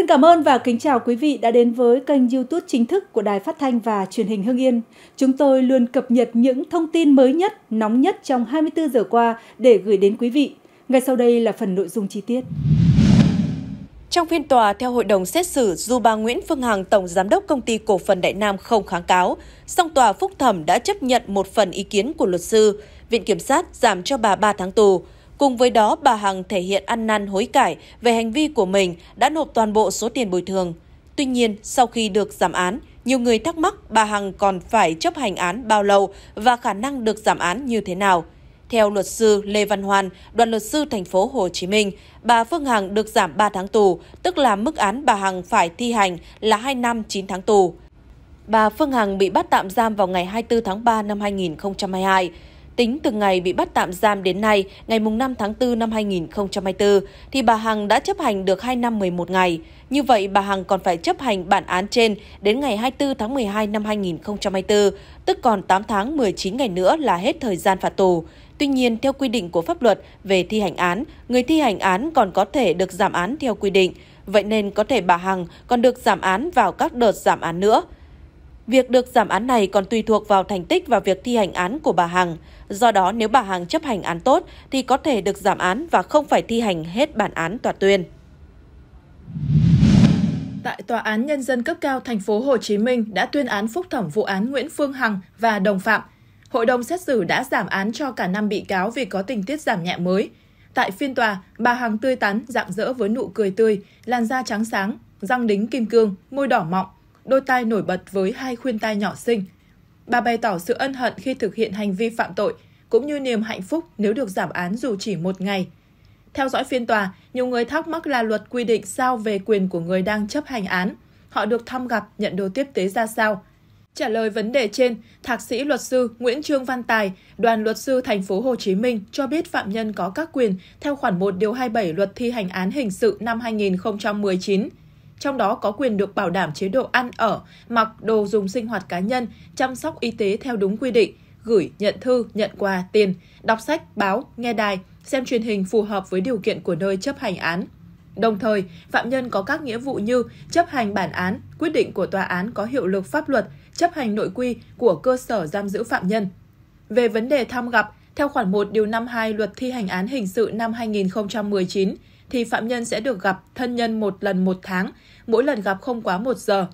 Xin cảm ơn và kính chào quý vị đã đến với kênh YouTube chính thức của Đài Phát thanh và Truyền hình Hưng Yên. Chúng tôi luôn cập nhật những thông tin mới nhất, nóng nhất trong 24 giờ qua để gửi đến quý vị. Ngay sau đây là phần nội dung chi tiết. Trong phiên tòa, theo hội đồng xét xử, dù bà Nguyễn Phương Hằng, Tổng Giám đốc Công ty Cổ phần Đại Nam không kháng cáo, song tòa phúc thẩm đã chấp nhận một phần ý kiến của luật sư. Viện Kiểm sát giảm cho bà 3 tháng tù. Cùng với đó, bà Hằng thể hiện ăn năn hối cải về hành vi của mình đã nộp toàn bộ số tiền bồi thường. Tuy nhiên, sau khi được giảm án, nhiều người thắc mắc bà Hằng còn phải chấp hành án bao lâu và khả năng được giảm án như thế nào. Theo luật sư Lê Văn Hoan, đoàn luật sư thành phố Hồ Chí Minh, bà Phương Hằng được giảm 3 tháng tù, tức là mức án bà Hằng phải thi hành là 2 năm 9 tháng tù. Bà Phương Hằng bị bắt tạm giam vào ngày 24 tháng 3 năm 2022. Tính từ ngày bị bắt tạm giam đến nay, ngày 5 tháng 4 năm 2024, thì bà Hằng đã chấp hành được 2 năm 11 ngày. Như vậy, bà Hằng còn phải chấp hành bản án trên đến ngày 24 tháng 12 năm 2024, tức còn 8 tháng 19 ngày nữa là hết thời gian phạt tù. Tuy nhiên, theo quy định của pháp luật về thi hành án, người thi hành án còn có thể được giảm án theo quy định. Vậy nên có thể bà Hằng còn được giảm án vào các đợt giảm án nữa. Việc được giảm án này còn tùy thuộc vào thành tích và việc thi hành án của bà Hằng. Do đó, nếu bà Hằng chấp hành án tốt thì có thể được giảm án và không phải thi hành hết bản án tòa tuyên. Tại Tòa án Nhân dân cấp cao thành phố Hồ Chí Minh đã tuyên án phúc thẩm vụ án Nguyễn Phương Hằng và đồng phạm. Hội đồng xét xử đã giảm án cho cả năm bị cáo vì có tình tiết giảm nhẹ mới. Tại phiên tòa, bà Hằng tươi tắn, dạng dỡ với nụ cười tươi, làn da trắng sáng, răng đính kim cương, môi đỏ mọng, đôi tai nổi bật với hai khuyên tai nhỏ xinh. Bà bày tỏ sự ân hận khi thực hiện hành vi phạm tội, cũng như niềm hạnh phúc nếu được giảm án dù chỉ một ngày. Theo dõi phiên tòa, nhiều người thắc mắc là luật quy định sao về quyền của người đang chấp hành án. Họ được thăm gặp, nhận đồ tiếp tế ra sao? Trả lời vấn đề trên, thạc sĩ luật sư Nguyễn Trương Văn Tài, đoàn luật sư thành phố Hồ Chí Minh cho biết phạm nhân có các quyền theo khoản 1 điều 27 luật thi hành án hình sự năm 2019 trong đó có quyền được bảo đảm chế độ ăn ở, mặc đồ dùng sinh hoạt cá nhân, chăm sóc y tế theo đúng quy định, gửi, nhận thư, nhận quà, tiền, đọc sách, báo, nghe đài, xem truyền hình phù hợp với điều kiện của nơi chấp hành án. Đồng thời, phạm nhân có các nghĩa vụ như chấp hành bản án, quyết định của tòa án có hiệu lực pháp luật, chấp hành nội quy của cơ sở giam giữ phạm nhân. Về vấn đề thăm gặp, theo khoản 1 điều 52 luật thi hành án hình sự năm 2019, thì phạm nhân sẽ được gặp thân nhân một lần một tháng, mỗi lần gặp không quá một giờ.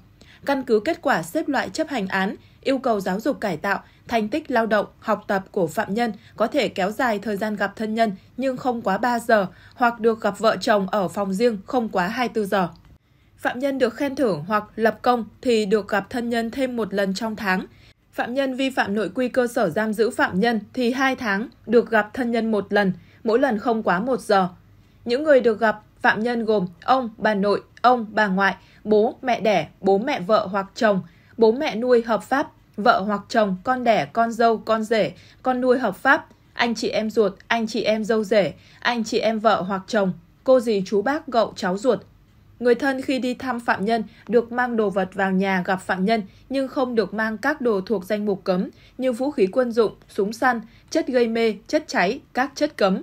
Căn cứ kết quả xếp loại chấp hành án, yêu cầu giáo dục cải tạo, thành tích lao động, học tập của phạm nhân có thể kéo dài thời gian gặp thân nhân nhưng không quá 3 giờ hoặc được gặp vợ chồng ở phòng riêng không quá 24 giờ. Phạm nhân được khen thưởng hoặc lập công thì được gặp thân nhân thêm một lần trong tháng. Phạm nhân vi phạm nội quy cơ sở giam giữ phạm nhân thì 2 tháng được gặp thân nhân một lần, mỗi lần không quá 1 giờ. Những người được gặp phạm nhân gồm ông, bà nội, ông, bà ngoại, bố, mẹ đẻ, bố mẹ vợ hoặc chồng, bố mẹ nuôi hợp pháp, vợ hoặc chồng, con đẻ, con dâu, con rể, con nuôi hợp pháp, anh chị em ruột, anh chị em dâu rể, anh chị em vợ hoặc chồng, cô dì chú bác cậu cháu ruột. Người thân khi đi thăm phạm nhân được mang đồ vật vào nhà gặp phạm nhân nhưng không được mang các đồ thuộc danh mục cấm như vũ khí quân dụng, súng săn, chất gây mê, chất cháy, các chất cấm.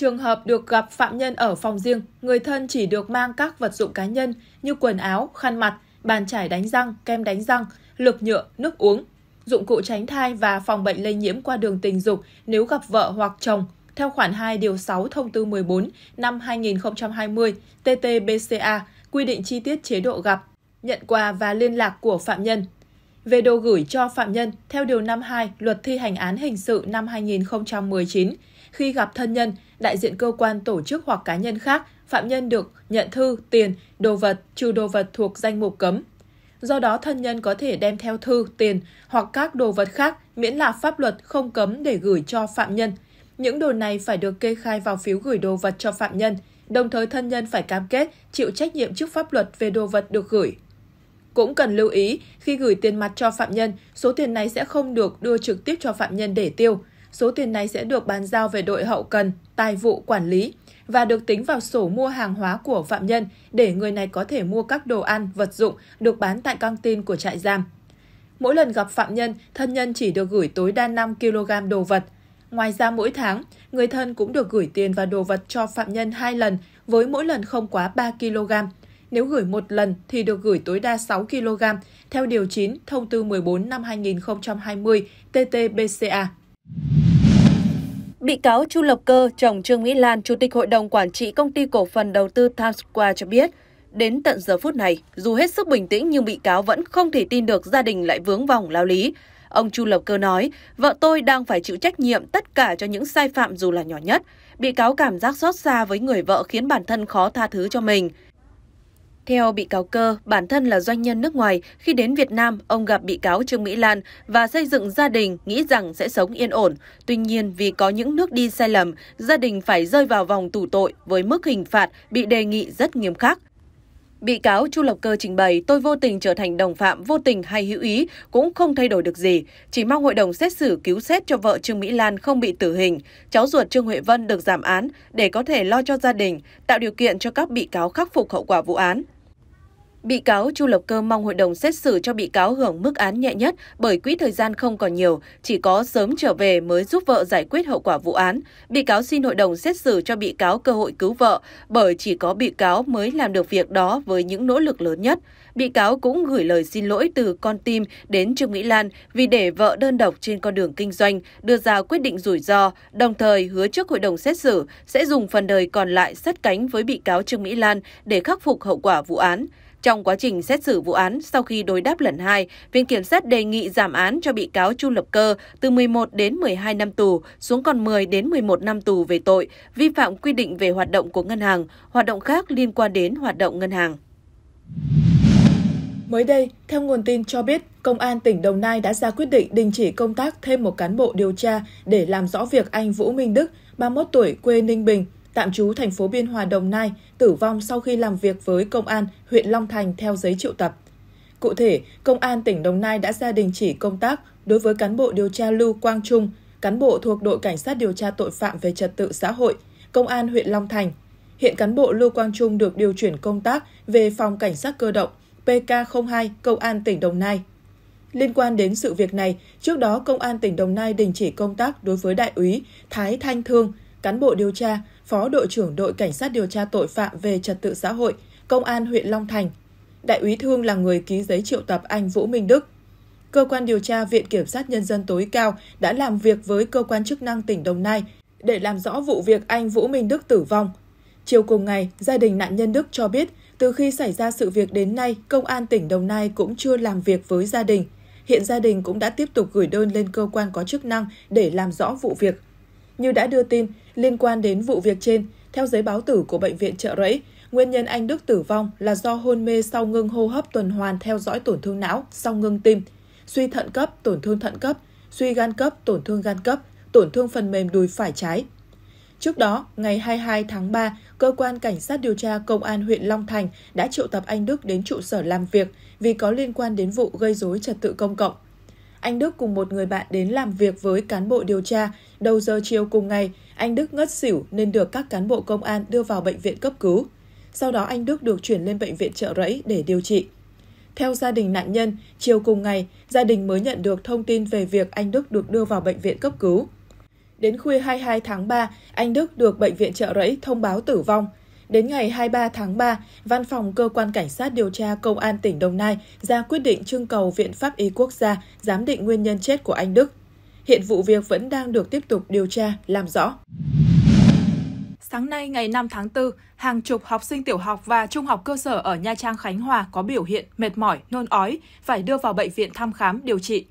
Trường hợp được gặp phạm nhân ở phòng riêng, người thân chỉ được mang các vật dụng cá nhân như quần áo, khăn mặt, bàn chải đánh răng, kem đánh răng, lược nhựa, nước uống, dụng cụ tránh thai và phòng bệnh lây nhiễm qua đường tình dục nếu gặp vợ hoặc chồng theo khoản 2 điều 6 thông tư 14 năm 2020 TT-BCA quy định chi tiết chế độ gặp, nhận quà và liên lạc của phạm nhân. Về đồ gửi cho phạm nhân, theo điều 52 Luật thi hành án hình sự năm 2019, khi gặp thân nhân, đại diện cơ quan tổ chức hoặc cá nhân khác, phạm nhân được nhận thư, tiền, đồ vật, trừ đồ vật thuộc danh mục cấm. Do đó, thân nhân có thể đem theo thư, tiền hoặc các đồ vật khác miễn là pháp luật không cấm để gửi cho phạm nhân. Những đồ này phải được kê khai vào phiếu gửi đồ vật cho phạm nhân, đồng thời thân nhân phải cam kết chịu trách nhiệm trước pháp luật về đồ vật được gửi. Cũng cần lưu ý, khi gửi tiền mặt cho phạm nhân, số tiền này sẽ không được đưa trực tiếp cho phạm nhân để tiêu, số tiền này sẽ được bàn giao về đội hậu cần, tài vụ quản lý và được tính vào sổ mua hàng hóa của phạm nhân để người này có thể mua các đồ ăn, vật dụng được bán tại căng tin của trại giam. Mỗi lần gặp phạm nhân, thân nhân chỉ được gửi tối đa 5 kg đồ vật. Ngoài ra mỗi tháng, người thân cũng được gửi tiền và đồ vật cho phạm nhân 2 lần với mỗi lần không quá 3 kg. Nếu gửi một lần thì được gửi tối đa 6 kg, theo Điều 9 Thông tư 14 năm 2020 TT-BCA. Bị cáo Chu lập Cơ, chồng Trương Mỹ Lan, Chủ tịch Hội đồng Quản trị Công ty Cổ phần Đầu tư Times Square cho biết, đến tận giờ phút này, dù hết sức bình tĩnh nhưng bị cáo vẫn không thể tin được gia đình lại vướng vòng lao lý. Ông Chu Lập Cơ nói, vợ tôi đang phải chịu trách nhiệm tất cả cho những sai phạm dù là nhỏ nhất. Bị cáo cảm giác xót xa với người vợ khiến bản thân khó tha thứ cho mình. Theo bị cáo Cơ, bản thân là doanh nhân nước ngoài, khi đến Việt Nam, ông gặp bị cáo Trương Mỹ Lan và xây dựng gia đình nghĩ rằng sẽ sống yên ổn. Tuy nhiên, vì có những nước đi sai lầm, gia đình phải rơi vào vòng tù tội với mức hình phạt bị đề nghị rất nghiêm khắc. Bị cáo Chu Lập Cơ trình bày, tôi vô tình trở thành đồng phạm vô tình hay hữu ý cũng không thay đổi được gì, chỉ mong hội đồng xét xử cứu xét cho vợ Trương Mỹ Lan không bị tử hình, cháu ruột Trương Huệ Vân được giảm án để có thể lo cho gia đình, tạo điều kiện cho các bị cáo khắc phục hậu quả vụ án. Bị cáo Chu Lập Cơ mong hội đồng xét xử cho bị cáo hưởng mức án nhẹ nhất bởi quỹ thời gian không còn nhiều, chỉ có sớm trở về mới giúp vợ giải quyết hậu quả vụ án. Bị cáo xin hội đồng xét xử cho bị cáo cơ hội cứu vợ bởi chỉ có bị cáo mới làm được việc đó với những nỗ lực lớn nhất. Bị cáo cũng gửi lời xin lỗi từ con tim đến Trương Mỹ Lan vì để vợ đơn độc trên con đường kinh doanh, đưa ra quyết định rủi ro, đồng thời hứa trước hội đồng xét xử sẽ dùng phần đời còn lại sát cánh với bị cáo Trương Mỹ Lan để khắc phục hậu quả vụ án. Trong quá trình xét xử vụ án, sau khi đối đáp lần hai, Viện Kiểm sát đề nghị giảm án cho bị cáo Chu Lập Cơ từ 11 đến 12 năm tù xuống còn 10 đến 11 năm tù về tội vi phạm quy định về hoạt động của ngân hàng, hoạt động khác liên quan đến hoạt động ngân hàng. Mới đây, theo nguồn tin cho biết, Công an tỉnh Đồng Nai đã ra quyết định đình chỉ công tác thêm một cán bộ điều tra để làm rõ việc anh Vũ Minh Đức, 31 tuổi, quê Ninh Bình, tạm trú thành phố Biên Hòa, Đồng Nai, tử vong sau khi làm việc với công an huyện Long Thành theo giấy triệu tập. Cụ thể, Công an tỉnh Đồng Nai đã ra đình chỉ công tác đối với cán bộ điều tra Lưu Quang Trung, cán bộ thuộc đội cảnh sát điều tra tội phạm về trật tự xã hội, Công an huyện Long Thành. Hiện cán bộ Lưu Quang Trung được điều chuyển công tác về phòng cảnh sát cơ động PK02 Công an tỉnh Đồng Nai. Liên quan đến sự việc này, trước đó Công an tỉnh Đồng Nai đình chỉ công tác đối với đại úy Thái Thanh Thương, cán bộ điều tra, phó đội trưởng đội cảnh sát điều tra tội phạm về trật tự xã hội, công an huyện Long Thành. Đại úy Thương là người ký giấy triệu tập anh Vũ Minh Đức. Cơ quan điều tra Viện Kiểm sát Nhân dân tối cao đã làm việc với cơ quan chức năng tỉnh Đồng Nai để làm rõ vụ việc anh Vũ Minh Đức tử vong. Chiều cùng ngày, gia đình nạn nhân Đức cho biết từ khi xảy ra sự việc đến nay, Công an tỉnh Đồng Nai cũng chưa làm việc với gia đình. Hiện gia đình cũng đã tiếp tục gửi đơn lên cơ quan có chức năng để làm rõ vụ việc. Như đã đưa tin, liên quan đến vụ việc trên, theo giấy báo tử của Bệnh viện Trợ Rẫy, nguyên nhân anh Đức tử vong là do hôn mê sau ngưng hô hấp tuần hoàn theo dõi tổn thương não, sau ngưng tim, suy thận cấp, tổn thương thận cấp, suy gan cấp, tổn thương gan cấp, tổn thương phần mềm đùi phải trái. Trước đó, ngày 22 tháng 3, cơ quan cảnh sát điều tra công an huyện Long Thành đã triệu tập anh Đức đến trụ sở làm việc vì có liên quan đến vụ gây dối trật tự công cộng anh Đức cùng một người bạn đến làm việc với cán bộ điều tra. Đầu giờ chiều cùng ngày, anh Đức ngất xỉu nên được các cán bộ công an đưa vào bệnh viện cấp cứu. Sau đó anh Đức được chuyển lên bệnh viện trợ rẫy để điều trị. Theo gia đình nạn nhân, chiều cùng ngày, gia đình mới nhận được thông tin về việc anh Đức được đưa vào bệnh viện cấp cứu. Đến khuya 22 tháng 3, anh Đức được bệnh viện trợ rẫy thông báo tử vong – Đến ngày 23 tháng 3, Văn phòng Cơ quan Cảnh sát điều tra Công an tỉnh Đồng Nai ra quyết định trưng cầu Viện Pháp y Quốc gia giám định nguyên nhân chết của anh Đức. Hiện vụ việc vẫn đang được tiếp tục điều tra, làm rõ. Sáng nay ngày 5 tháng 4, hàng chục học sinh tiểu học và trung học cơ sở ở Nha Trang Khánh Hòa có biểu hiện mệt mỏi, nôn ói, phải đưa vào bệnh viện thăm khám điều trị.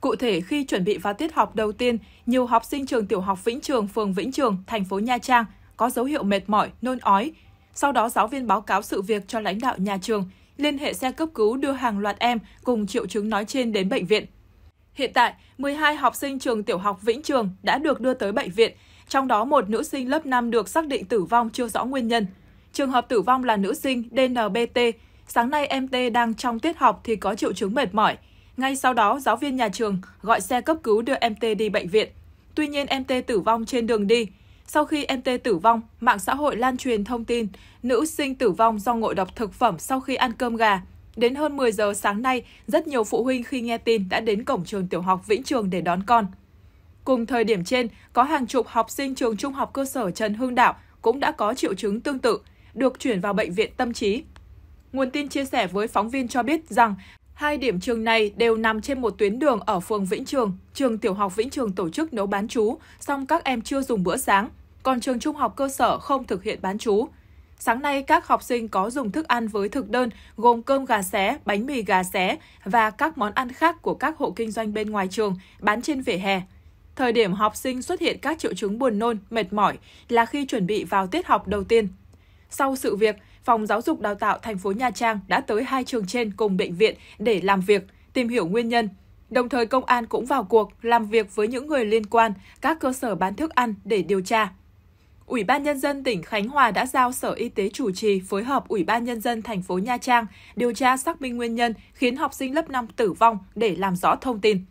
Cụ thể, khi chuẩn bị vào tiết học đầu tiên, nhiều học sinh trường tiểu học Vĩnh Trường, phường Vĩnh Trường, thành phố Nha Trang có dấu hiệu mệt mỏi, nôn ói. Sau đó giáo viên báo cáo sự việc cho lãnh đạo nhà trường, liên hệ xe cấp cứu đưa hàng loạt em cùng triệu chứng nói trên đến bệnh viện. Hiện tại, 12 học sinh trường tiểu học Vĩnh Trường đã được đưa tới bệnh viện, trong đó một nữ sinh lớp 5 được xác định tử vong chưa rõ nguyên nhân. Trường hợp tử vong là nữ sinh DNBT. Sáng nay em T đang trong tiết học thì có triệu chứng mệt mỏi. Ngay sau đó, giáo viên nhà trường gọi xe cấp cứu đưa em T đi bệnh viện. Tuy nhiên, em T tử vong trên đường đi. Sau khi em MT tử vong, mạng xã hội lan truyền thông tin nữ sinh tử vong do ngộ độc thực phẩm sau khi ăn cơm gà. Đến hơn 10 giờ sáng nay, rất nhiều phụ huynh khi nghe tin đã đến cổng trường tiểu học Vĩnh Trường để đón con. Cùng thời điểm trên, có hàng chục học sinh trường trung học cơ sở Trần Hưng Đạo cũng đã có triệu chứng tương tự, được chuyển vào bệnh viện tâm trí. Nguồn tin chia sẻ với phóng viên cho biết rằng Hai điểm trường này đều nằm trên một tuyến đường ở phường Vĩnh Trường. Trường tiểu học Vĩnh Trường tổ chức nấu bán chú, song các em chưa dùng bữa sáng, còn trường trung học cơ sở không thực hiện bán chú. Sáng nay, các học sinh có dùng thức ăn với thực đơn gồm cơm gà xé, bánh mì gà xé và các món ăn khác của các hộ kinh doanh bên ngoài trường bán trên vỉa hè. Thời điểm học sinh xuất hiện các triệu chứng buồn nôn, mệt mỏi là khi chuẩn bị vào tiết học đầu tiên. Sau sự việc, Phòng Giáo dục Đào tạo thành phố Nha Trang đã tới hai trường trên cùng bệnh viện để làm việc, tìm hiểu nguyên nhân. Đồng thời công an cũng vào cuộc làm việc với những người liên quan, các cơ sở bán thức ăn để điều tra. Ủy ban nhân dân tỉnh Khánh Hòa đã giao Sở Y tế chủ trì phối hợp Ủy ban nhân dân thành phố Nha Trang điều tra xác minh nguyên nhân khiến học sinh lớp 5 tử vong để làm rõ thông tin.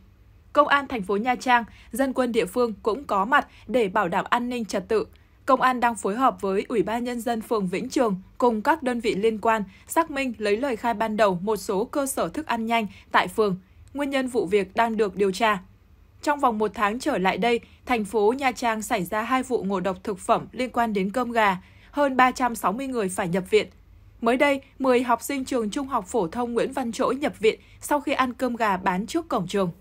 Công an thành phố Nha Trang, dân quân địa phương cũng có mặt để bảo đảm an ninh trật tự, Công an đang phối hợp với Ủy ban Nhân dân phường Vĩnh Trường cùng các đơn vị liên quan xác minh lấy lời khai ban đầu một số cơ sở thức ăn nhanh tại phường. Nguyên nhân vụ việc đang được điều tra. Trong vòng một tháng trở lại đây, thành phố Nha Trang xảy ra hai vụ ngộ độc thực phẩm liên quan đến cơm gà, hơn 360 người phải nhập viện. Mới đây, 10 học sinh trường Trung học phổ thông Nguyễn Văn Trỗi nhập viện sau khi ăn cơm gà bán trước cổng trường.